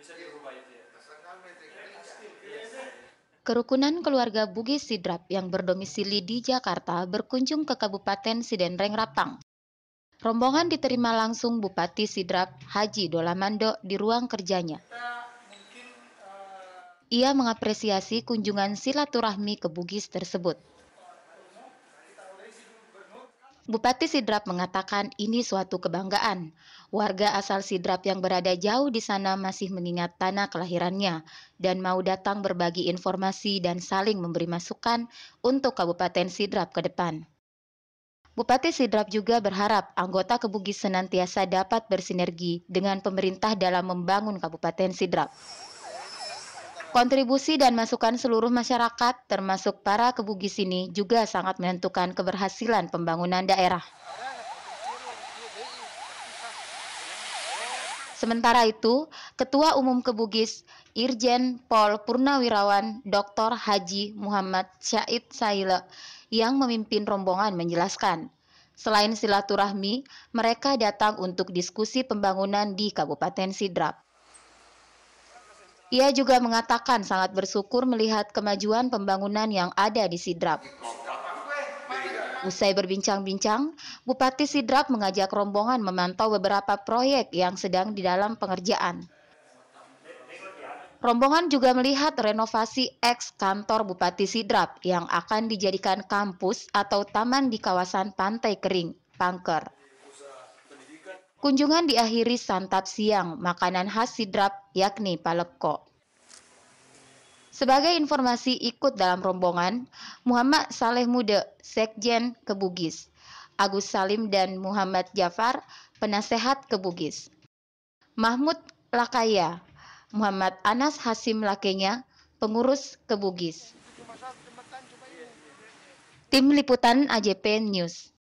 Ya? Ya, iya. Iya, iya. Kerukunan keluarga Bugis Sidrap yang berdomisili di Jakarta berkunjung ke Kabupaten Sidenreng Rapang. Rombongan diterima langsung Bupati Sidrap Haji Dolamando di ruang kerjanya. Eh, Ia mengapresiasi kunjungan silaturahmi ke Bugis tersebut. Bupati Sidrap mengatakan ini suatu kebanggaan. Warga asal Sidrap yang berada jauh di sana masih mengingat tanah kelahirannya dan mau datang berbagi informasi dan saling memberi masukan untuk Kabupaten Sidrap ke depan. Bupati Sidrap juga berharap anggota Kebugis senantiasa dapat bersinergi dengan pemerintah dalam membangun Kabupaten Sidrap. Kontribusi dan masukan seluruh masyarakat, termasuk para Kebugis ini, juga sangat menentukan keberhasilan pembangunan daerah. Sementara itu, Ketua Umum Kebugis Irjen Pol Purnawirawan Dr. Haji Muhammad Syait Saile yang memimpin rombongan menjelaskan, selain silaturahmi, mereka datang untuk diskusi pembangunan di Kabupaten Sidrap. Ia juga mengatakan sangat bersyukur melihat kemajuan pembangunan yang ada di Sidrap. Usai berbincang-bincang, Bupati Sidrap mengajak rombongan memantau beberapa proyek yang sedang di dalam pengerjaan. Rombongan juga melihat renovasi eks kantor Bupati Sidrap yang akan dijadikan kampus atau taman di kawasan Pantai Kering, Pangker. Kunjungan diakhiri santap siang makanan khas Sidrap yakni palepko. Sebagai informasi ikut dalam rombongan, Muhammad Saleh Muda, Sekjen Kebugis, Agus Salim dan Muhammad Jafar, Penasehat Kebugis, Mahmud Lakaya, Muhammad Anas Hasim Lakenya, Pengurus Kebugis. Tim Liputan AJP News